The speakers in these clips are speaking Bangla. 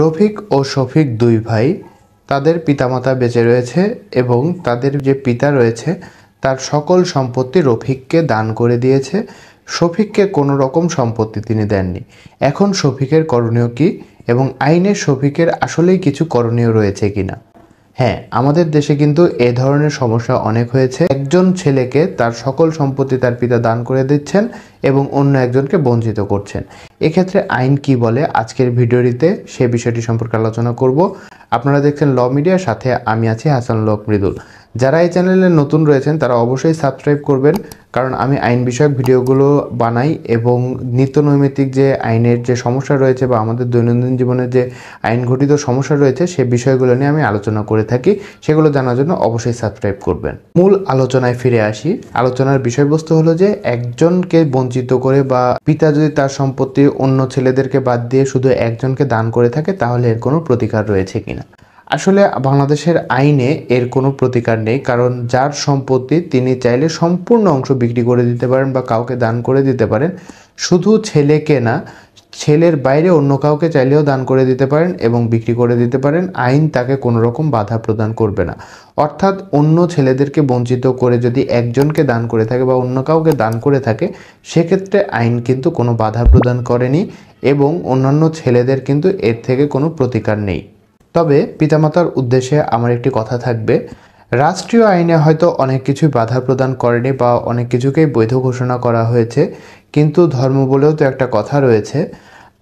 রফিক ও শফিক দুই ভাই তাদের পিতামাতা বেঁচে রয়েছে এবং তাদের যে পিতা রয়েছে তার সকল সম্পত্তি রফিককে দান করে দিয়েছে শফিককে কোনো রকম সম্পত্তি তিনি দেননি এখন শফিকের করণীয় কি এবং আইনে শফিকের আসলেই কিছু করণীয় রয়েছে কিনা হ্যাঁ আমাদের দেশে কিন্তু এ ধরনের সমস্যা অনেক হয়েছে একজন ছেলেকে তার সকল সম্পত্তি তার পিতা দান করে দিচ্ছেন এবং অন্য একজনকে বঞ্চিত করছেন এক্ষেত্রে আইন কি বলে আজকের ভিডিওটিতে সে বিষয়টি সম্পর্কে আলোচনা করব আপনারা দেখছেন ল মিডিয়ার সাথে আমি আছি হাসান লোক মৃদুল যারা এই চ্যানেলে নতুন রয়েছেন তারা অবশ্যই সাবস্ক্রাইব করবেন কারণ আমি আইন বিষয়ক ভিডিওগুলো বানাই এবং নিত্য নৈমিত্তিক যে আইনের যে সমস্যা রয়েছে বা আমাদের দৈনন্দিন জীবনে যে আইন ঘটিত সমস্যা রয়েছে সে বিষয়গুলো নিয়ে আমি আলোচনা করে থাকি সেগুলো জানার জন্য অবশ্যই সাবস্ক্রাইব করবেন মূল আলোচনায় ফিরে আসি আলোচনার বিষয়বস্তু হলো যে একজনকে বঞ্চিত করে বা পিতা যদি তার সম্পত্তি অন্য ছেলেদেরকে বাদ দিয়ে শুধু একজনকে দান করে থাকে তাহলে এর কোনো প্রতিকার রয়েছে কিনা আসলে বাংলাদেশের আইনে এর কোনো প্রতিকার নেই কারণ যার সম্পত্তি তিনি চাইলে সম্পূর্ণ অংশ বিক্রি করে দিতে পারেন বা কাউকে দান করে দিতে পারেন শুধু ছেলেকে না ছেলের বাইরে অন্য কাউকে চাইলেও দান করে দিতে পারেন এবং বিক্রি করে দিতে পারেন আইন তাকে কোনো রকম বাধা প্রদান করবে না অর্থাৎ অন্য ছেলেদেরকে বঞ্চিত করে যদি একজনকে দান করে থাকে বা অন্য কাউকে দান করে থাকে সেক্ষেত্রে আইন কিন্তু কোনো বাধা প্রদান করেনি এবং অন্যান্য ছেলেদের কিন্তু এর থেকে কোনো প্রতিকার নেই তবে পিতামাতার উদ্দেশ্যে আমার একটি কথা থাকবে রাষ্ট্রীয় আইনে হয়তো অনেক কিছু বাধা প্রদান করেনি বা অনেক কিছুকেই বৈধ ঘোষণা করা হয়েছে কিন্তু ধর্ম বলেও তো একটা কথা রয়েছে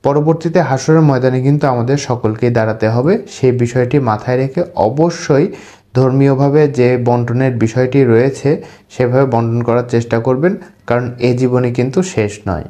পরবর্তীতে হাসরের ময়দানে কিন্তু আমাদের সকলকেই দাঁড়াতে হবে সেই বিষয়টি মাথায় রেখে অবশ্যই ধর্মীয়ভাবে যে বন্টনের বিষয়টি রয়েছে সেভাবে বন্টন করার চেষ্টা করবেন কারণ এ জীবনে কিন্তু শেষ নয়